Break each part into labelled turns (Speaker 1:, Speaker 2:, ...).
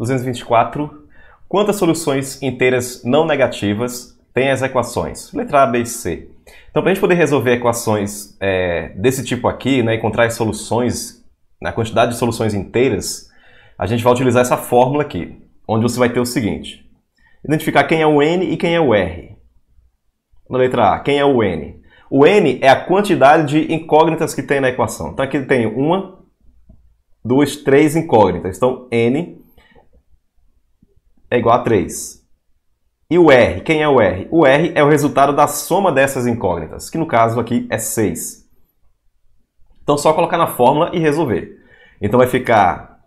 Speaker 1: 224. Quantas soluções inteiras não negativas tem as equações? Letra A, B e C. Então, para a gente poder resolver equações é, desse tipo aqui, né, encontrar as soluções, na quantidade de soluções inteiras, a gente vai utilizar essa fórmula aqui, onde você vai ter o seguinte. Identificar quem é o N e quem é o R. Na letra A, quem é o N? O N é a quantidade de incógnitas que tem na equação. Então, aqui tem uma, duas, três incógnitas. Então, N é igual a 3. E o R, quem é o R? O R é o resultado da soma dessas incógnitas, que no caso aqui é 6. Então só colocar na fórmula e resolver. Então vai ficar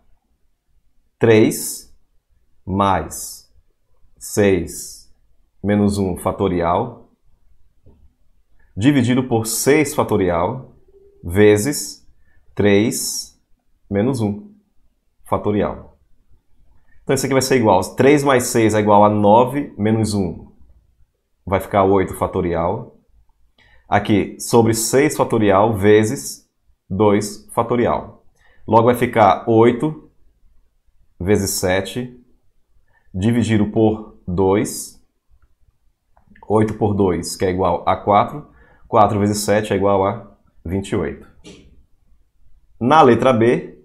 Speaker 1: 3 mais 6 menos 1 fatorial dividido por 6 fatorial vezes 3 menos 1 fatorial. Então isso aqui vai ser igual. 3 mais 6 é igual a 9 menos 1. Vai ficar 8 fatorial. Aqui, sobre 6 fatorial vezes 2 fatorial. Logo vai ficar 8 vezes 7 dividido por 2. 8 por 2, que é igual a 4. 4 vezes 7 é igual a 28. Na letra B,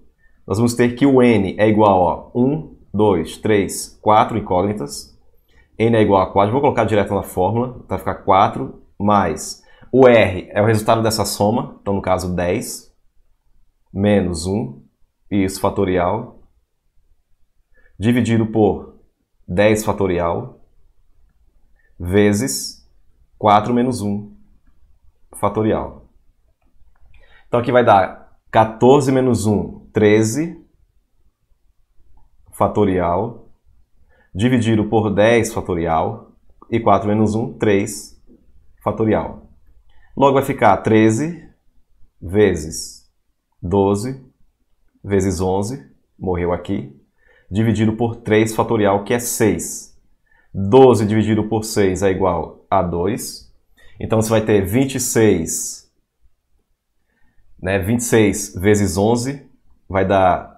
Speaker 1: nós vamos ter que o n é igual a 1 2, 3, 4 incógnitas. N é igual a 4. Vou colocar direto na fórmula. Vai tá? ficar 4 mais. O R é o resultado dessa soma. Então, no caso, 10 menos 1. Isso, fatorial. Dividido por 10 fatorial. Vezes 4 menos 1 fatorial. Então, aqui vai dar 14 menos 1, 13 fatorial, dividido por 10 fatorial, e 4 menos 1, 3 fatorial. Logo vai ficar 13 vezes 12 vezes 11, morreu aqui, dividido por 3 fatorial, que é 6. 12 dividido por 6 é igual a 2. Então você vai ter 26, né, 26 vezes 11 vai dar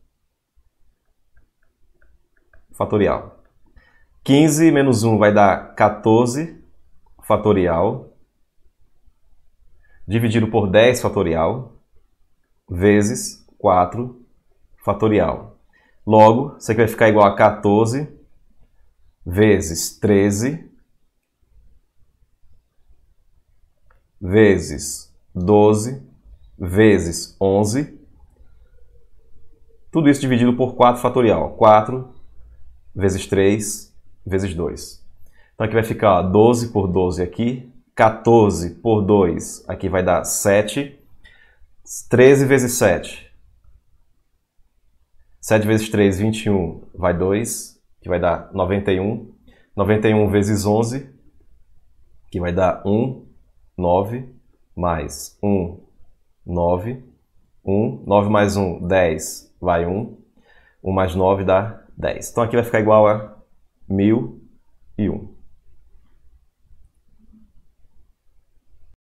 Speaker 1: fatorial. 15 menos 1 vai dar 14 fatorial, dividido por 10 fatorial, vezes 4 fatorial. Logo, isso aqui vai ficar igual a 14 vezes 13 vezes 12 vezes 11, tudo isso dividido por 4 fatorial. 4 vezes 3, vezes 2. Então aqui vai ficar 12 por 12 aqui, 14 por 2, aqui vai dar 7. 13 vezes 7. 7 vezes 3, 21, vai 2, que vai dar 91. 91 vezes 11, que vai dar 1, 9, mais 1, 9. 1, 9 mais 1, 10, vai 1. 1 mais 9 dá 10. Então aqui vai ficar igual a 1001.